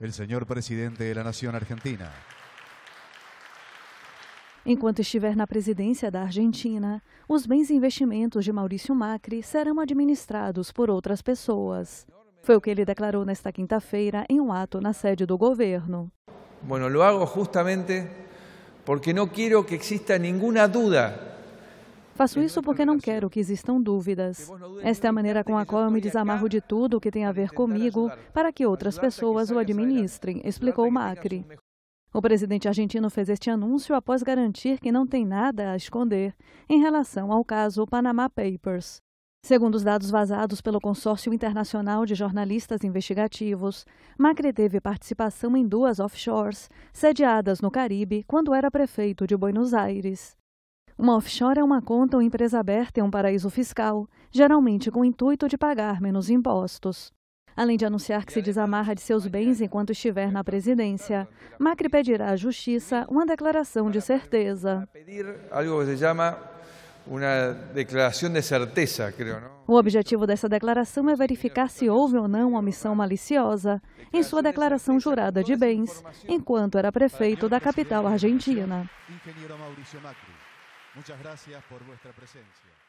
el señor presidente de la Nación Argentina. Enquanto estiver na presidência da Argentina, os bens e investimentos de Maurício Macri serão administrados por outras pessoas. Foi o que ele declarou nesta quinta-feira em um ato na sede do governo. Bueno, lo hago justamente porque no quiero que exista ninguna duda Faço isso porque não quero que existam dúvidas. Esta é a maneira com a qual eu me é desamarro de tudo o que tem a ver comigo para que outras pessoas o administrem, explicou Macri. O presidente argentino fez este anúncio após garantir que não tem nada a esconder em relação ao caso Panama Papers. Segundo os dados vazados pelo Consórcio Internacional de Jornalistas Investigativos, Macri teve participação em duas offshores, sediadas no Caribe, quando era prefeito de Buenos Aires. Uma offshore é uma conta ou empresa aberta em um paraíso fiscal, geralmente com o intuito de pagar menos impostos. Além de anunciar que se desamarra de seus bens enquanto estiver na presidência, Macri pedirá à Justiça uma declaração de certeza. O objetivo dessa declaração é verificar se houve ou não omissão maliciosa em sua declaração jurada de bens, enquanto era prefeito da capital argentina. Muchas gracias por vuestra presencia.